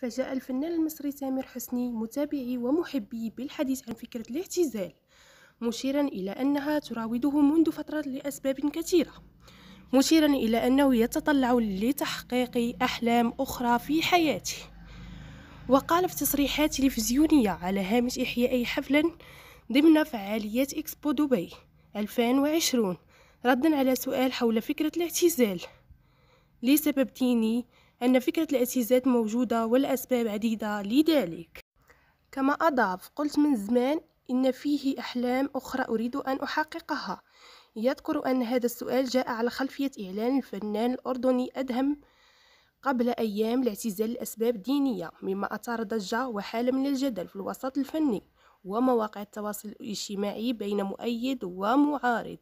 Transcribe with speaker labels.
Speaker 1: فجاء الفنان المصري سامر حسني متابعي ومحبي بالحديث عن فكرة الاعتزال مشيرا إلى أنها تراوده منذ فترة لأسباب كثيرة مشيرا إلى أنه يتطلع لتحقيق أحلام أخرى في حياته وقال في تصريحات تلفزيونية على هامش إحياء حفلا ضمن فعاليات إكسبو دبي 2020 ردا على سؤال حول فكرة الاعتزال لسبب ديني أن فكرة الأسيسات موجودة والأسباب عديدة لذلك كما أضاف قلت من زمان إن فيه أحلام أخرى أريد أن أحققها يذكر أن هذا السؤال جاء على خلفية إعلان الفنان الأردني أدهم قبل أيام لاعتزال الأسباب الدينية مما أثار ضجة وحالة من الجدل في الوسط الفني ومواقع التواصل الاجتماعي بين مؤيد ومعارض